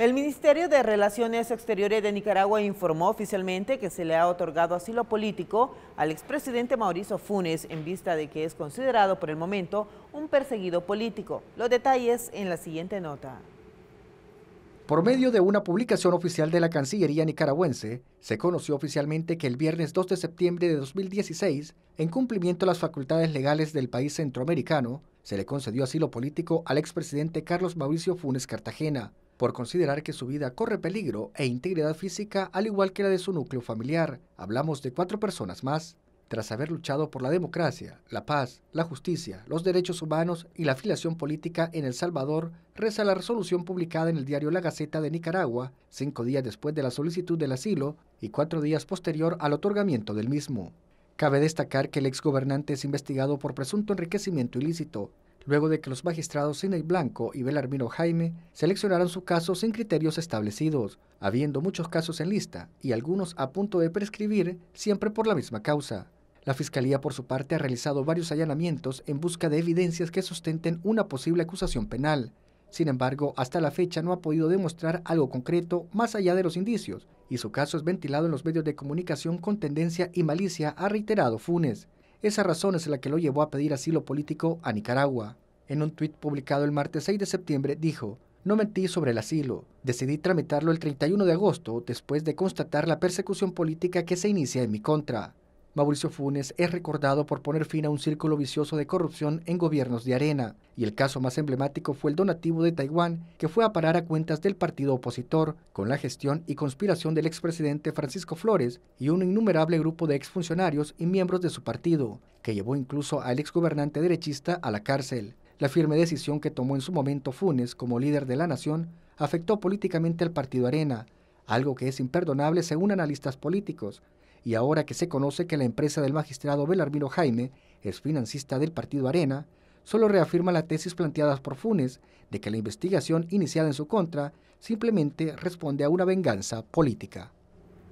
El Ministerio de Relaciones Exteriores de Nicaragua informó oficialmente que se le ha otorgado asilo político al expresidente Mauricio Funes en vista de que es considerado por el momento un perseguido político. Los detalles en la siguiente nota. Por medio de una publicación oficial de la Cancillería nicaragüense, se conoció oficialmente que el viernes 2 de septiembre de 2016, en cumplimiento a las facultades legales del país centroamericano, se le concedió asilo político al expresidente Carlos Mauricio Funes Cartagena, por considerar que su vida corre peligro e integridad física al igual que la de su núcleo familiar. Hablamos de cuatro personas más. Tras haber luchado por la democracia, la paz, la justicia, los derechos humanos y la afiliación política en El Salvador, reza la resolución publicada en el diario La Gaceta de Nicaragua, cinco días después de la solicitud del asilo y cuatro días posterior al otorgamiento del mismo. Cabe destacar que el exgobernante es investigado por presunto enriquecimiento ilícito, luego de que los magistrados Sidney Blanco y Belarmino Jaime seleccionaron su caso sin criterios establecidos, habiendo muchos casos en lista y algunos a punto de prescribir siempre por la misma causa. La Fiscalía, por su parte, ha realizado varios allanamientos en busca de evidencias que sustenten una posible acusación penal. Sin embargo, hasta la fecha no ha podido demostrar algo concreto más allá de los indicios, y su caso es ventilado en los medios de comunicación con tendencia y malicia, ha reiterado Funes. Esa razón es la que lo llevó a pedir asilo político a Nicaragua. En un tuit publicado el martes 6 de septiembre dijo, no mentí sobre el asilo, decidí tramitarlo el 31 de agosto después de constatar la persecución política que se inicia en mi contra. Mauricio Funes es recordado por poner fin a un círculo vicioso de corrupción en gobiernos de arena, y el caso más emblemático fue el donativo de Taiwán, que fue a parar a cuentas del partido opositor, con la gestión y conspiración del expresidente Francisco Flores y un innumerable grupo de exfuncionarios y miembros de su partido, que llevó incluso al exgobernante derechista a la cárcel. La firme decisión que tomó en su momento Funes como líder de la nación afectó políticamente al partido Arena, algo que es imperdonable según analistas políticos, y ahora que se conoce que la empresa del magistrado Belarmino Jaime es financista del partido Arena, solo reafirma la tesis planteadas por Funes de que la investigación iniciada en su contra simplemente responde a una venganza política.